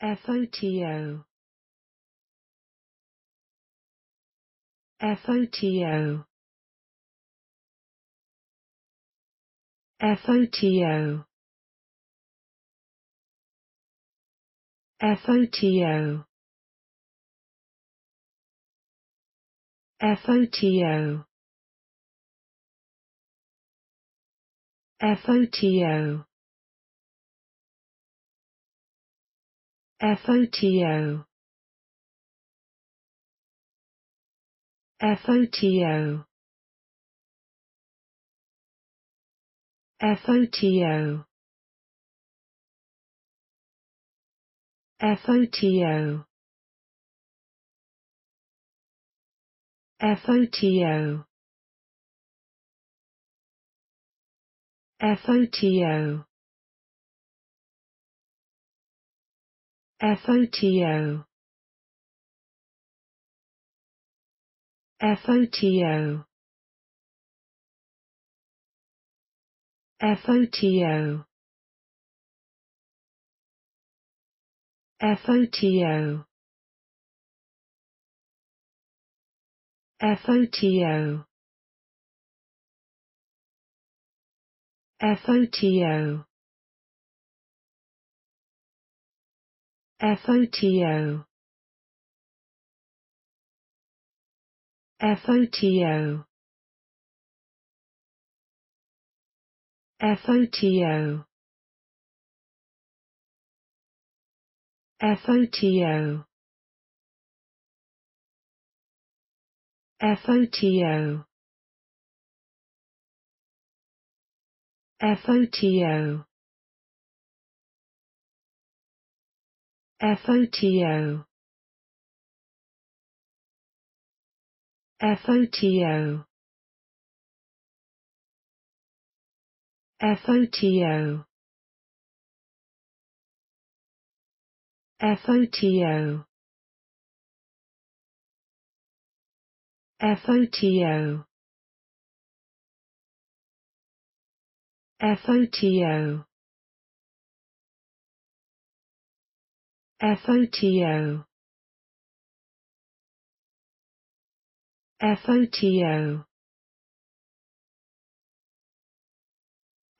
FOTO FOTO FOTO FOTO FOTO FOTO FOTO FOTO FOTO FOTO FOTO FOTO FOTO FOTO FOTO FOTO FOTO FOTO FOTO FOTO FOTO FOTO FOTO FOTO FOTO FOTO FOTO FOTO FOTO FOTO FOTO FOTO FOTO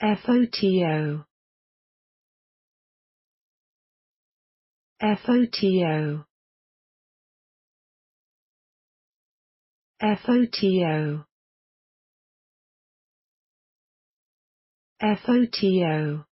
FOTO FOTO FOTO